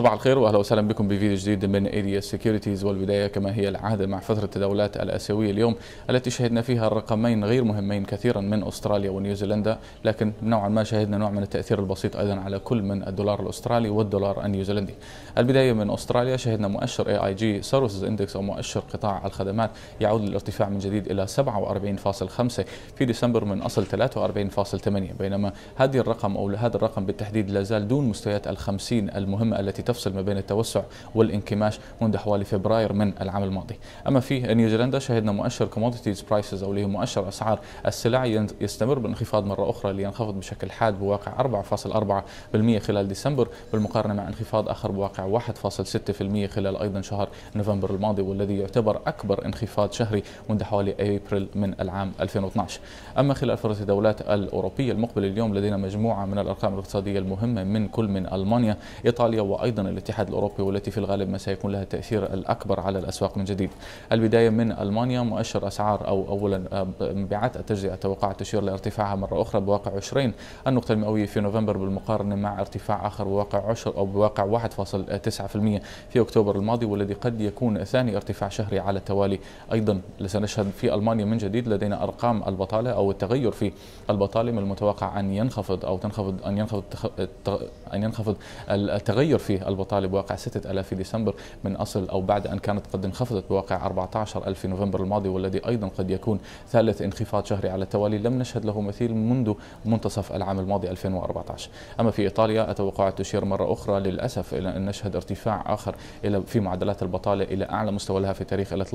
صباح الخير واهلا وسهلا بكم بفيديو جديد من ايديا سيكيورتيز والبدايه كما هي العاده مع فتره التداولات الاسيويه اليوم التي شهدنا فيها الرقمين غير مهمين كثيرا من استراليا ونيوزيلندا لكن نوعا ما شهدنا نوع من التاثير البسيط ايضا على كل من الدولار الاسترالي والدولار النيوزيلندي. البدايه من استراليا شهدنا مؤشر اي اي جي سيرفيسز اندكس او مؤشر قطاع الخدمات يعود للارتفاع من جديد الى 47.5 في ديسمبر من اصل 43.8 بينما هذه الرقم او هذا الرقم بالتحديد لا زال دون مستويات ال 50 المهمه التي تفصل ما بين التوسع والانكماش منذ حوالي فبراير من العام الماضي أما في نيوزيلندا شهدنا مؤشر كوموديتيز برايسز أو اللي هو مؤشر أسعار السلع يستمر بالانخفاض مرة أخرى لينخفض بشكل حاد بواقع 4.4% خلال ديسمبر بالمقارنة مع انخفاض آخر بواقع 1.6% خلال أيضا شهر نوفمبر الماضي والذي يعتبر أكبر انخفاض شهري منذ حوالي أبريل من العام 2012 أما خلال فرص الدولات الأوروبية المقبلة اليوم لدينا مجموعة من الأرقام الاقتصادية المهمة من كل من ألمانيا إيطاليا وأيضا أيضا الاتحاد الأوروبي والتي في الغالب ما سيكون لها التأثير الأكبر على الأسواق من جديد البداية من ألمانيا مؤشر أسعار أو أولا آه، مبيعات التجزئة توقع تشير لارتفاعها مرة أخرى بواقع 20 النقطة المئوية في نوفمبر بالمقارنة مع ارتفاع آخر بواقع 10 أو بواقع 1.9% في أكتوبر الماضي والذي قد يكون ثاني ارتفاع شهري على التوالي أيضا سنشهد في ألمانيا من جديد لدينا أرقام البطالة أو التغير في البطالة من المتوقع أن ينخفض أو تنخفض أن ينخفض أن ينخفض التغير في البطالة بواقع 6000 في ديسمبر من أصل أو بعد أن كانت قد انخفضت بواقع 14000 في نوفمبر الماضي والذي أيضا قد يكون ثالث انخفاض شهري على التوالي لم نشهد له مثيل منذ منتصف العام الماضي 2014 أما في إيطاليا التوقعات تشير مرة أخرى للأسف إلى أن نشهد ارتفاع آخر إلى في معدلات البطالة إلى أعلى مستوى لها في تاريخ إلى 13.3%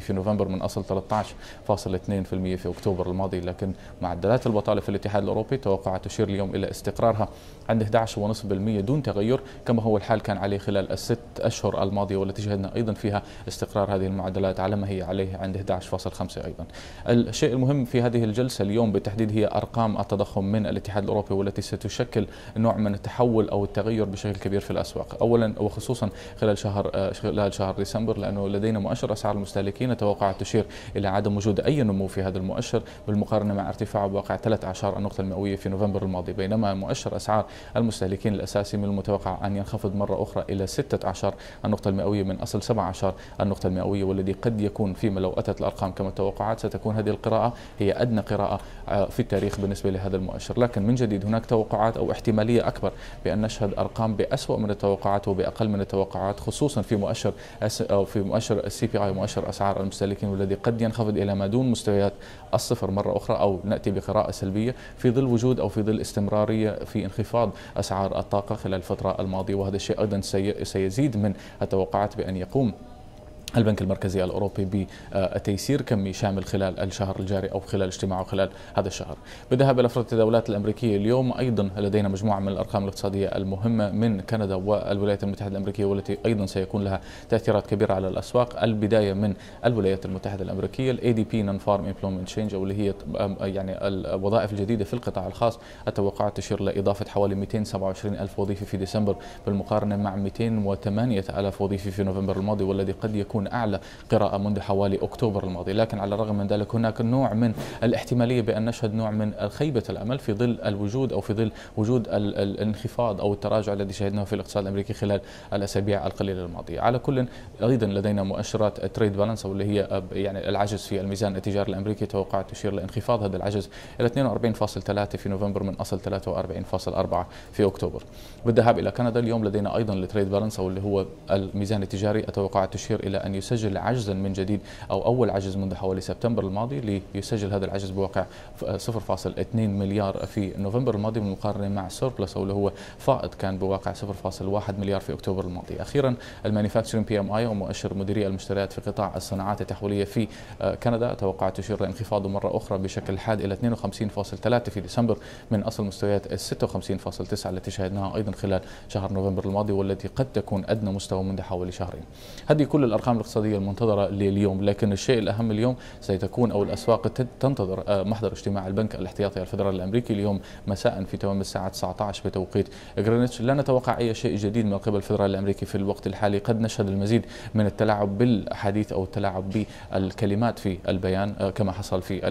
في نوفمبر من أصل 13.2% في أكتوبر الماضي لكن معدلات البطالة في الاتحاد الأوروبي توقعت تشير اليوم إلى استقرارها عند 11.5% دون تغير التغير كما هو الحال كان عليه خلال الست أشهر الماضية والتي شهدنا أيضا فيها استقرار هذه المعدلات على ما هي عليه عند 11.5 أيضا الشيء المهم في هذه الجلسة اليوم بالتحديد هي أرقام التضخم من الاتحاد الأوروبي والتي ستشكل نوع من التحول أو التغير بشكل كبير في الأسواق أولا وخصوصا خلال شهر خلال شهر ديسمبر لأنه لدينا مؤشر أسعار المستهلكين توقعات تشير إلى عدم وجود أي نمو في هذا المؤشر بالمقارنة مع ارتفاع بواقع 13 النقطة المئوية في نوفمبر الماضي بينما مؤشر أسعار المستهلكين الأساسي من المتوقع يتوقع أن ينخفض مرة أخرى إلى 16 النقطة المئوية من أصل 17 النقطة المئوية والذي قد يكون فيما لو أتت الأرقام كما توقعت ستكون هذه القراءة هي أدنى قراءة آه، في التاريخ بالنسبة لهذا المؤشر لكن من جديد هناك توقعات أو احتمالية أكبر بأن نشهد أرقام بأسوأ من التوقعات وبأقل من التوقعات خصوصا في مؤشر أس أو في مؤشر السي بي اي مؤشر أسعار المستهلكين والذي قد ينخفض إلى ما دون مستويات الصفر مرة أخرى أو نأتي بقراءة سلبية في ظل وجود أو في ظل استمرارية في انخفاض أسعار الطاقة خلال الفترة الماضي وهذا الشيء أيضا سيزيد من التوقعات بأن يقوم البنك المركزي الأوروبي بتيسير كمي شامل خلال الشهر الجاري أو خلال اجتماعه خلال هذا الشهر بالذهاب إلى فرض الدولات الأمريكية اليوم أيضا لدينا مجموعة من الأرقام الاقتصادية المهمة من كندا والولايات المتحدة الأمريكية والتي أيضا سيكون لها تأثيرات كبيرة على الأسواق البداية من الولايات المتحدة الأمريكية الاي دي بي نون فارم امبلومنت تشينج أو اللي هي يعني الوظائف الجديدة في القطاع الخاص التوقعات تشير لإضافة حوالي 227 ألف وظيفة في ديسمبر بالمقارنة مع 208 ألف وظيفة في نوفمبر الماضي والذي قد يكون تكون أعلى قراءة منذ حوالي أكتوبر الماضي لكن على الرغم من ذلك هناك نوع من الاحتمالية بأن نشهد نوع من خيبة الأمل في ظل الوجود أو في ظل وجود الانخفاض أو التراجع الذي شهدناه في الاقتصاد الأمريكي خلال الأسابيع القليلة الماضية على كل أيضا لدينا مؤشرات تريد بالانس واللي هي يعني العجز في الميزان التجاري الأمريكي توقعات تشير لانخفاض هذا العجز إلى 42.3 في نوفمبر من أصل 43.4 في أكتوبر بالذهاب إلى كندا اليوم لدينا أيضا التريد بالانس واللي هو الميزان التجاري التوقعات تشير إلى أن يسجل عجزا من جديد أو أول عجز منذ حوالي سبتمبر الماضي ليسجل هذا العجز بواقع 0.2 آه، مليار في نوفمبر الماضي بالمقارنة مع سيربلس أو اللي هو فائض كان بواقع 0.1 مليار في أكتوبر الماضي أخيرا المانيفاكتشرين بي ام اي ومؤشر مديري المشتريات في قطاع الصناعات التحويلية في آه، كندا توقع تشير لانخفاضه مرة أخرى بشكل حاد إلى 52.3 في ديسمبر من أصل مستويات 56.9 التي شاهدناها أيضا خلال شهر نوفمبر الماضي والتي قد تكون أدنى مستوى منذ حوالي شهرين هذه كل الأرقام الارقام الاقتصاديه المنتظره لليوم لكن الشيء الاهم اليوم سيتكون او الاسواق تنتظر آه، محضر اجتماع البنك الاحتياطي الفدرالي الامريكي اليوم مساء في تمام الساعه 19 بتوقيت غرينتش لا نتوقع اي شيء جديد من قبل الفدرالي الامريكي في الوقت الحالي قد نشهد المزيد من التلاعب بالحديث او التلاعب بالكلمات في البيان آه، كما حصل في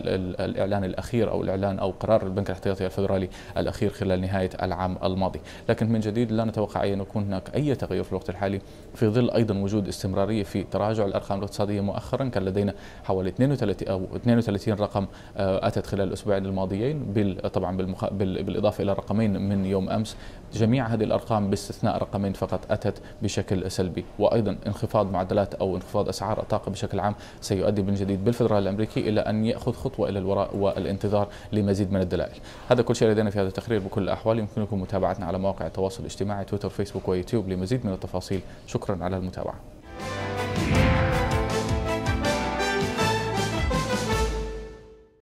الاعلان الاخير او الاعلان او قرار البنك الاحتياطي الفدرالي الاخير خلال نهايه العام الماضي لكن من جديد لا نتوقع ان يكون هناك اي تغير في الوقت الحالي في ظل ايضا وجود استمراريه في تراجع الارقام الاقتصاديه مؤخرا كان لدينا حوالي 32 او 32 رقم آه، اتت خلال الاسبوعين الماضيين طبعا بالمخ... بالاضافه الى رقمين من يوم امس جميع هذه الارقام باستثناء رقمين فقط اتت بشكل سلبي وايضا انخفاض معدلات او انخفاض اسعار الطاقه بشكل عام سيؤدي من جديد بالفدرال الامريكي الى ان ياخذ خطوه الى الوراء والانتظار لمزيد من الدلائل هذا كل شيء لدينا في هذا التقرير بكل الاحوال يمكنكم متابعتنا على مواقع التواصل الاجتماعي تويتر فيسبوك ويوتيوب لمزيد من التفاصيل شكرا على المتابعه